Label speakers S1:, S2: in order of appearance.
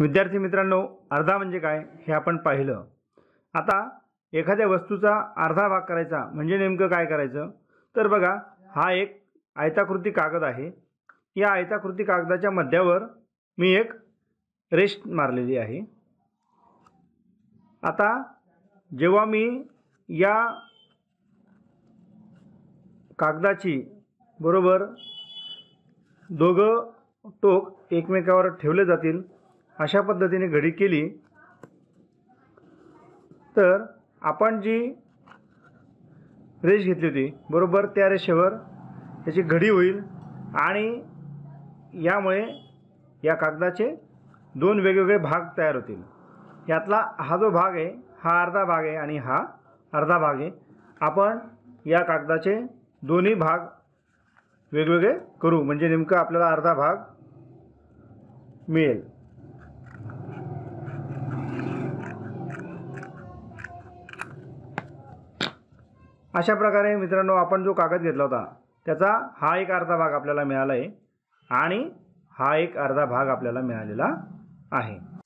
S1: विद्यार्थी मित्रांनो अर्धा म्हणजे काय हे आपण पाहिलं आता एखाद्या वस्तूचा अर्धा भाग करायचा म्हणजे नेमकं काय करायचं तर बघा हा एक आयताकृती कागद आहे या आयताकृती कागदाच्या मध्यावर मी एक रेस्ट मारलेली आहे आता जेव्हा मी या कागदाची बरोबर दोघं टोक एकमेकावर ठेवले जातील अशा पद्धतीने घडी केली तर आपण जी रेष घेतली होती बरोबर त्या रेषेवर त्याची घडी होईल आणि यामुळे या कागदाचे दोन वेगवेगळे भाग तयार होतील यातला हा जो भाग आहे हा अर्धा भाग आहे आणि हा अर्धा भाग आहे आपण या कागदाचे दोन्ही भाग वेगवेगळे करू म्हणजे नेमकं आपल्याला अर्धा भाग मिळेल अशा प्रकारे मित्रांनो आपण जो कागद घेतला होता त्याचा हा एक अर्धा भाग आपल्याला मिळाला आहे आणि हा एक अर्धा भाग आपल्याला मिळालेला आहे